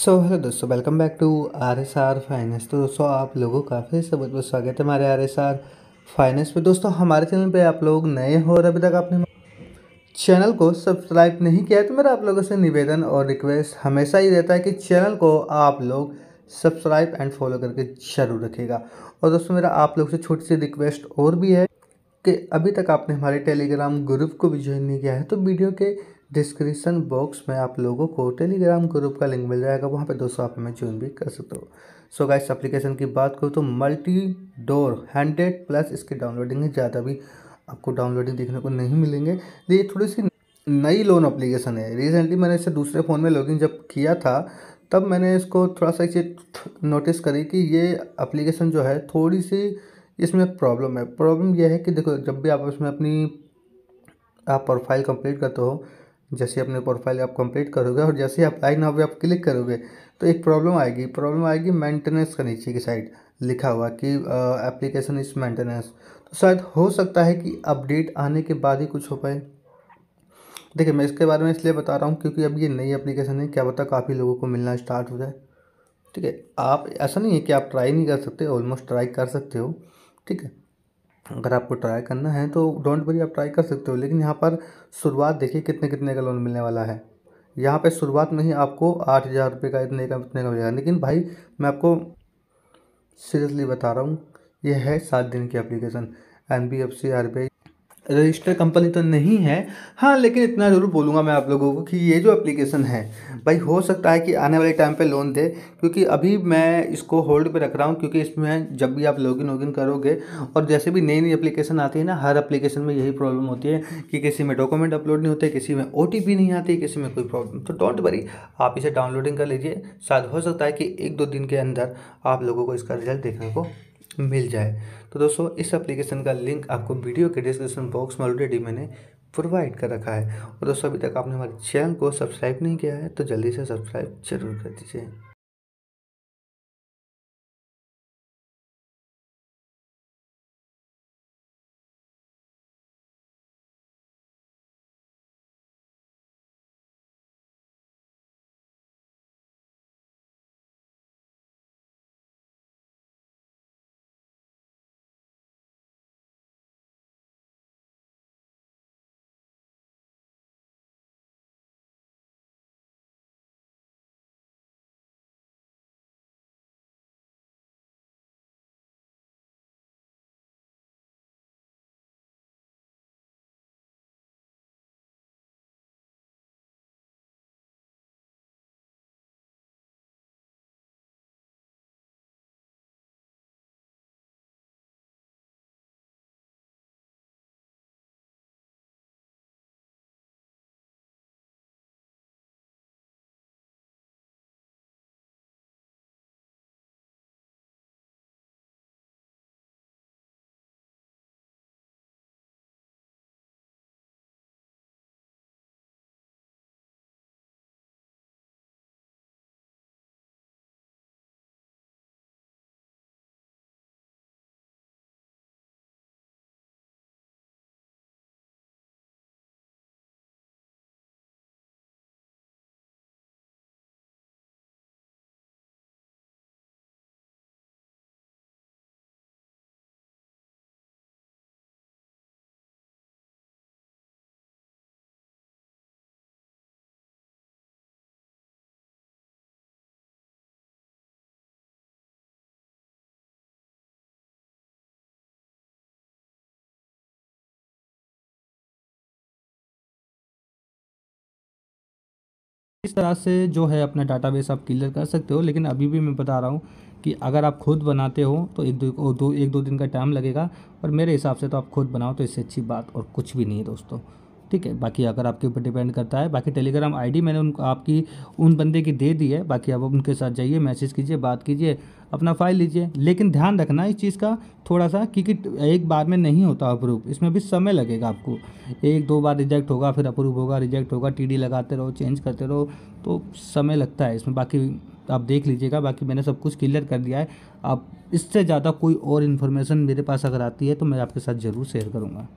सो hello दोस्तों welcome back to R S R finance तो दोस्तों आप लोगों का फिर से बहुत बहुत स्वागत है हमारे आर एस आर फाइनेंस पर दोस्तों हमारे चैनल पे आप लोग नए हो और अभी तक आपने चैनल को सब्सक्राइब नहीं किया है तो मेरा आप लोगों से निवेदन और रिक्वेस्ट हमेशा ही रहता है कि चैनल को आप लोग सब्सक्राइब एंड फॉलो करके जरूर रखेगा और दोस्तों मेरा आप लोग से छोटी सी रिक्वेस्ट और भी है कि अभी तक आपने हमारे टेलीग्राम ग्रुप को भी ज्वाइन नहीं किया है तो वीडियो के डिस्क्रिप्सन बॉक्स में आप लोगों को टेलीग्राम ग्रुप का लिंक मिल जाएगा वहाँ पे दोस्तों आप हमें ज्वाइन भी कर सकते हो सो गाइस एप्लीकेशन की बात करूँ तो मल्टी डोर हंड्रेड प्लस इसकी डाउनलोडिंग है ज़्यादा भी आपको डाउनलोडिंग देखने को नहीं मिलेंगे ये थोड़ी सी नई लोन अप्लीकेशन है रिसेंटली मैंने इसे दूसरे फ़ोन में लॉगिन जब किया था तब मैंने इसको थोड़ा सा इसे नोटिस करी कि ये अप्लीकेशन जो है थोड़ी सी इसमें प्रॉब्लम है प्रॉब्लम यह है कि देखो जब भी आप इसमें अपनी आप प्रोफाइल कंप्लीट करते हो जैसे अपने प्रोफाइल आप कंप्लीट करोगे और जैसे आप लाइन नाव पे आप क्लिक करोगे तो एक प्रॉब्लम आएगी प्रॉब्लम आएगी मेंटेनेंस का नीचे की साइड लिखा हुआ कि एप्लीकेशन इज मेंटेनेंस तो शायद हो सकता है कि अपडेट आने के बाद ही कुछ हो पाए देखिए मैं इसके बारे में इसलिए बता रहा हूँ क्योंकि अब ये नई एप्लीकेशन है क्या पता काफ़ी लोगों को मिलना स्टार्ट हो जाए ठीक है आप ऐसा नहीं है कि आप ट्राई नहीं कर सकते ऑलमोस्ट ट्राई कर सकते हो ठीक है अगर आपको ट्राई करना है तो डोंट वरी आप ट्राई कर सकते हो लेकिन यहाँ पर शुरुआत देखिए कितने कितने का लोन मिलने वाला है यहाँ पर शुरुआत में ही आपको आठ हज़ार रुपये का इतने का इतने का मिलेगा लेकिन भाई मैं आपको सीरियसली बता रहा हूँ ये है सात दिन की application N B F C R B I register company तो नहीं है हाँ लेकिन इतना ज़रूर बोलूँगा मैं आप लोगों को कि ये जो एप्लीकेशन है भाई हो सकता है कि आने वाले टाइम पे लोन दे क्योंकि अभी मैं इसको होल्ड पे रख रहा हूँ क्योंकि इसमें जब भी आप लॉगिन वॉगिन करोगे और जैसे भी नई नई एप्लीकेशन आती है ना हर एप्लीकेशन में यही प्रॉब्लम होती है कि किसी में डॉक्यूमेंट अपलोड नहीं होते किसी में ओ नहीं आती किसी में कोई प्रॉब्लम तो डोंट वरी आप इसे डाउनलोडिंग कर लीजिए शायद हो सकता है कि एक दो दिन के अंदर आप लोगों को इसका रिजल्ट देखने को मिल जाए तो दोस्तों इस एप्लीकेशन का लिंक आपको वीडियो के डिस्क्रिप्शन बॉक्स में ऑलरेडी मैंने प्रोवाइड कर रखा है और दोस्तों अभी तक आपने हमारे चैनल को सब्सक्राइब नहीं किया है तो जल्दी से सब्सक्राइब जरूर कर दीजिए इस तरह से जो है अपना डाटाबेस आप क्लियर कर सकते हो लेकिन अभी भी मैं बता रहा हूँ कि अगर आप खुद बनाते हो तो एक दो दो एक दो दिन का टाइम लगेगा और मेरे हिसाब से तो आप खुद बनाओ तो इससे अच्छी बात और कुछ भी नहीं है दोस्तों ठीक है बाकी अगर आपके ऊपर डिपेंड करता है बाकी टेलीग्राम आईडी मैंने उन आपकी उन बंदे की दे दी है बाकी आप उनके साथ जाइए मैसेज कीजिए बात कीजिए अपना फाइल लीजिए लेकिन ध्यान रखना इस चीज़ का थोड़ा सा क्योंकि एक बार में नहीं होता अप्रूव इसमें भी समय लगेगा आपको एक दो बार रिजेक्ट होगा फिर अप्रूव होगा रिजेक्ट होगा टी लगाते रहो चेंज करते रहो तो समय लगता है इसमें बाकी आप देख लीजिएगा बाकी मैंने सब कुछ क्लियर कर दिया है आप इससे ज़्यादा कोई और इन्फॉर्मेशन मेरे पास अगर आती है तो मैं आपके साथ ज़रूर शेयर करूँगा